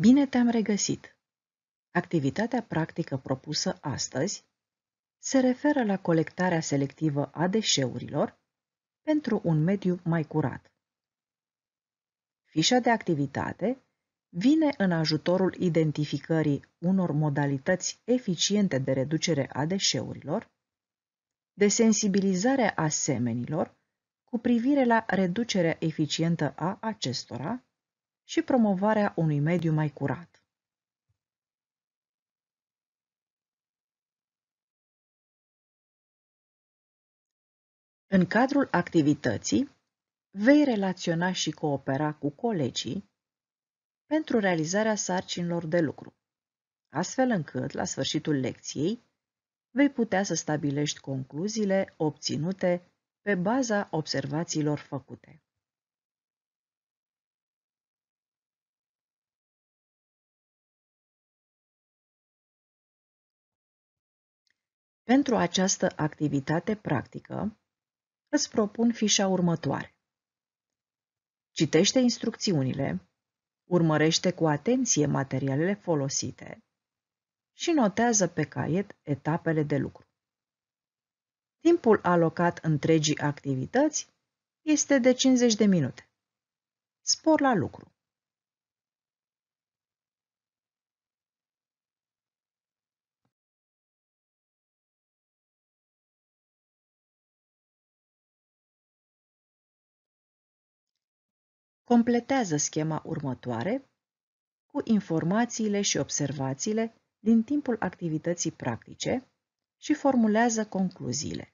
Bine te-am regăsit! Activitatea practică propusă astăzi se referă la colectarea selectivă a deșeurilor pentru un mediu mai curat. Fișa de activitate vine în ajutorul identificării unor modalități eficiente de reducere a deșeurilor, de sensibilizare a semenilor cu privire la reducerea eficientă a acestora, și promovarea unui mediu mai curat. În cadrul activității, vei relaționa și coopera cu colegii pentru realizarea sarcinilor de lucru, astfel încât, la sfârșitul lecției, vei putea să stabilești concluziile obținute pe baza observațiilor făcute. Pentru această activitate practică, îți propun fișa următoare. Citește instrucțiunile, urmărește cu atenție materialele folosite și notează pe caiet etapele de lucru. Timpul alocat întregii activități este de 50 de minute. Spor la lucru. completează schema următoare cu informațiile și observațiile din timpul activității practice și formulează concluziile.